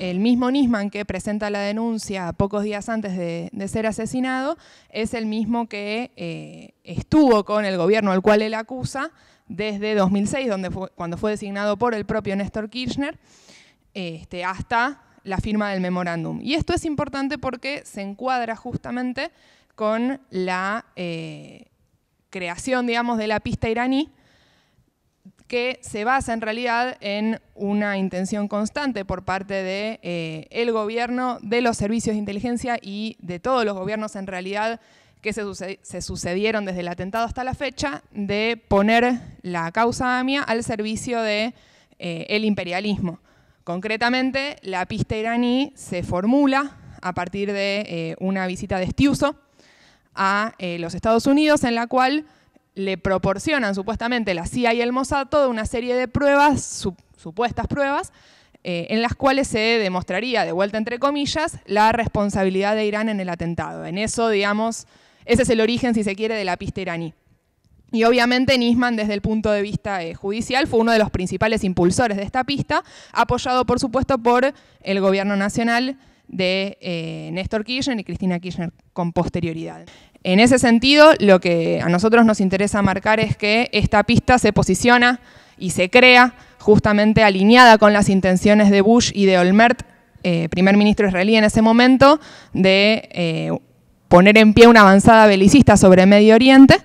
el mismo Nisman que presenta la denuncia pocos días antes de, ser asesinado es el mismo que eh, estuvo con el gobierno al cual él acusa desde 2006, donde cuando fue designado por el propio Néstor Kirchner, este, hasta la firma del memorándum. Y esto es importante porque se encuadra justamente con la eh, creación, digamos, de la pista iraní, que se basa en realidad en una intención constante por parte del de, eh, el gobierno, de los servicios de inteligencia y de todos los gobiernos en realidad que se, sucedieron desde el atentado hasta la fecha, de poner la causa AMIA al servicio del de, eh, imperialismo. Concretamente, la pista iraní se formula a partir de eh, una visita de Stiuso a los Estados Unidos, en la cual le proporcionan supuestamente la CIA y el Mossad toda una serie de pruebas, supuestas pruebas, eh, en las cuales se demostraría, de vuelta entre comillas, la responsabilidad de Irán en el atentado. En eso, digamos, ese es el origen, si se quiere, de la pista iraní. Y obviamente Nisman, desde el punto de vista eh, judicial, fue uno de los principales impulsores de esta pista, apoyado, por supuesto, por el gobierno nacional de eh, Néstor Kirchner y Cristina Kirchner con posterioridad. En ese sentido, lo que a nosotros nos interesa marcar es que esta pista se posiciona y se crea justamente alineada con las intenciones de Bush y de Olmert, eh, primer ministro israelí en ese momento, de eh, poner en pie una avanzada belicista sobre Medio Oriente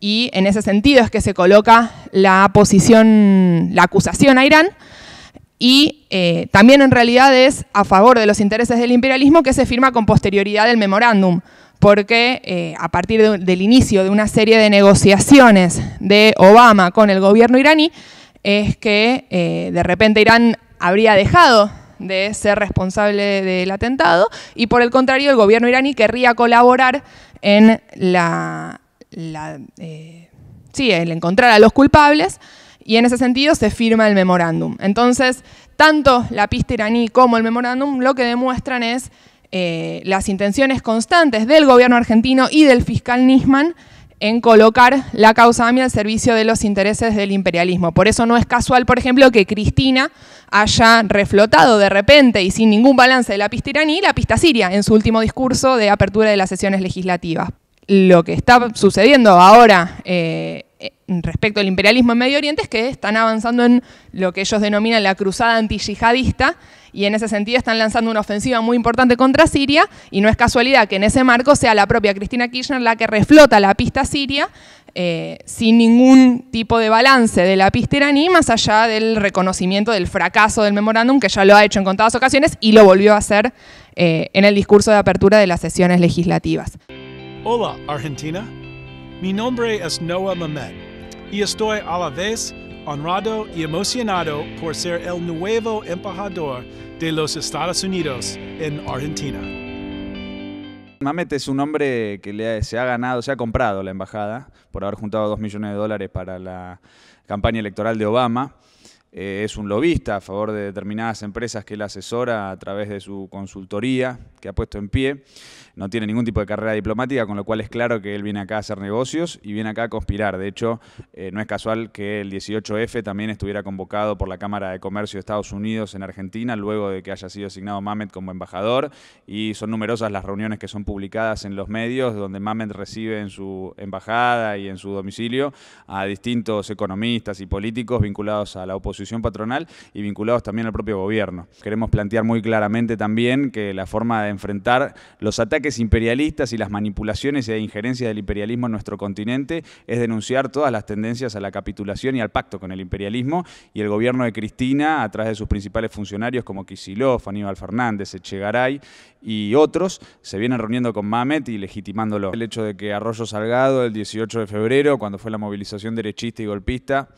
y en ese sentido es que se coloca la posición, la acusación a Irán y eh, también en realidad es a favor de los intereses del imperialismo que se firma con posterioridad el memorándum, porque eh, a partir del inicio de una serie de negociaciones de Obama con el gobierno iraní, es que eh, de repente Irán habría dejado de ser responsable del atentado y por el contrario el gobierno iraní querría colaborar en la, la el encontrar a los culpables y en ese sentido se firma el memorándum. Entonces, tanto la pista iraní como el memorándum lo que demuestran es eh, las intenciones constantes del gobierno argentino y del fiscal Nisman en colocar la causa AMIA al servicio de los intereses del imperialismo. Por eso no es casual, por ejemplo, que Cristina haya reflotado de repente y sin ningún balance de la pista iraní la pista siria en su último discurso de apertura de las sesiones legislativas. Lo que está sucediendo ahora eh, eh, respecto al imperialismo en Medio Oriente es que están avanzando en lo que ellos denominan la cruzada antijihadista y en ese sentido están lanzando una ofensiva muy importante contra Siria y no es casualidad que en ese marco sea la propia Cristina Kirchner la que reflota la pista siria eh, sin ningún tipo de balance de la pista iraní más allá del reconocimiento del fracaso del memorándum que ya lo ha hecho en contadas ocasiones y lo volvió a hacer eh, en el discurso de apertura de las sesiones legislativas. Hola Argentina. Mi nombre es Noah Mamet y estoy a la vez honrado y emocionado por ser el nuevo embajador de los Estados Unidos en Argentina. Mamet es un hombre que se ha ganado, se ha comprado la embajada por haber juntado 2 millones de dólares para la campaña electoral de Obama. Eh, es un lobista a favor de determinadas empresas que él asesora a través de su consultoría que ha puesto en pie no tiene ningún tipo de carrera diplomática, con lo cual es claro que él viene acá a hacer negocios y viene acá a conspirar. De hecho, eh, no es casual que el 18F también estuviera convocado por la Cámara de Comercio de Estados Unidos en Argentina, luego de que haya sido asignado Mamet como embajador, y son numerosas las reuniones que son publicadas en los medios, donde Mamet recibe en su embajada y en su domicilio a distintos economistas y políticos vinculados a la oposición patronal y vinculados también al propio gobierno. Queremos plantear muy claramente también que la forma de enfrentar los ataques imperialistas y las manipulaciones e injerencias del imperialismo en nuestro continente es denunciar todas las tendencias a la capitulación y al pacto con el imperialismo y el gobierno de Cristina, a través de sus principales funcionarios como Kicillof, Aníbal Fernández, Echegaray y otros, se vienen reuniendo con Mamet y legitimándolo. El hecho de que Arroyo Salgado, el 18 de febrero, cuando fue la movilización derechista y golpista,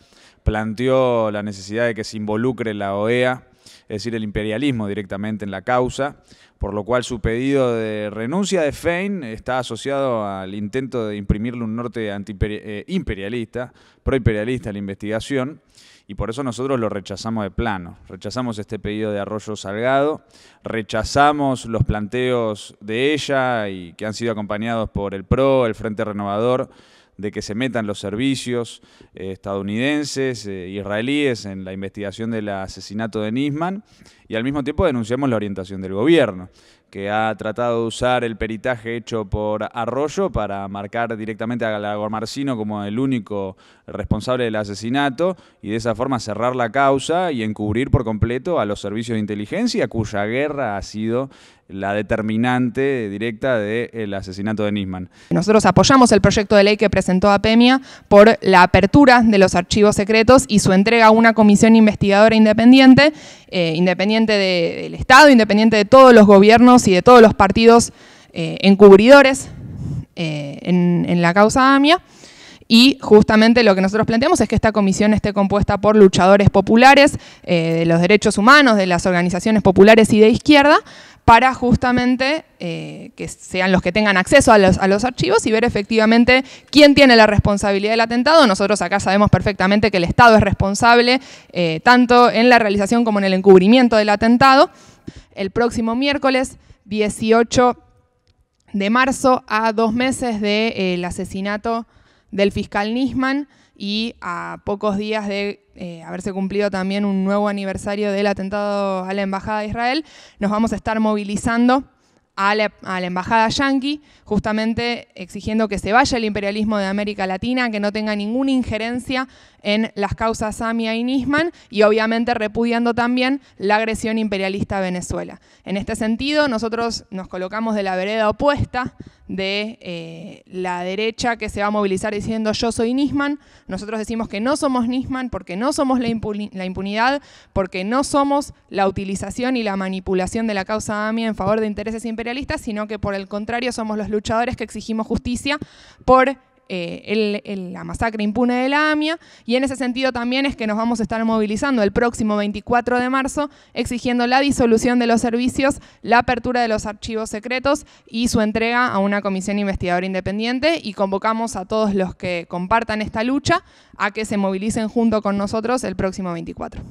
planteó la necesidad de que se involucre la OEA es decir, el imperialismo directamente en la causa, por lo cual su pedido de renuncia de Fein está asociado al intento de imprimirle un norte eh, imperialista, proimperialista a la investigación, y por eso nosotros lo rechazamos de plano. Rechazamos este pedido de Arroyo Salgado, rechazamos los planteos de ella y que han sido acompañados por el PRO, el Frente Renovador, de que se metan los servicios eh, estadounidenses, e israelíes, en la investigación del asesinato de Nisman y al mismo tiempo denunciamos la orientación del gobierno, que ha tratado de usar el peritaje hecho por Arroyo para marcar directamente a Marcino como el único responsable del asesinato y de esa forma cerrar la causa y encubrir por completo a los servicios de inteligencia cuya guerra ha sido la determinante directa del asesinato de Nisman. Nosotros apoyamos el proyecto de ley que presentó Apemia por la apertura de los archivos secretos y su entrega a una comisión investigadora independiente eh, independiente del Estado, independiente de todos los gobiernos y de todos los partidos eh, encubridores eh, en, la causa AMIA. Y justamente lo que nosotros planteamos es que esta comisión esté compuesta por luchadores populares, de los derechos humanos, de las organizaciones populares y de izquierda, para justamente eh, que sean los que tengan acceso a los, archivos y ver efectivamente quién tiene la responsabilidad del atentado. Nosotros acá sabemos perfectamente que el Estado es responsable eh, tanto en la realización como en el encubrimiento del atentado. El próximo miércoles 18 de marzo, a dos meses del eh, asesinato del fiscal Nisman, y a pocos días de eh, haberse cumplido también un nuevo aniversario del atentado a la Embajada de Israel, nos vamos a estar movilizando a la, embajada yanqui, justamente exigiendo que se vaya el imperialismo de América Latina, que no tenga ninguna injerencia en las causas Samia y Nisman, y obviamente repudiando también la agresión imperialista a Venezuela. En este sentido, nosotros nos colocamos de la vereda opuesta de eh, la derecha que se va a movilizar diciendo yo soy Nisman. Nosotros decimos que no somos Nisman porque no somos la, la, impunidad, porque no somos la utilización y la manipulación de la causa AMIA en favor de intereses imperialistas, sino que por el contrario somos los luchadores que exigimos justicia por eh, la masacre impune de la AMIA y en ese sentido también es que nos vamos a estar movilizando el próximo 24 de marzo exigiendo la disolución de los servicios, la apertura de los archivos secretos y su entrega a una comisión investigadora independiente y convocamos a todos los que compartan esta lucha a que se movilicen junto con nosotros el próximo 24.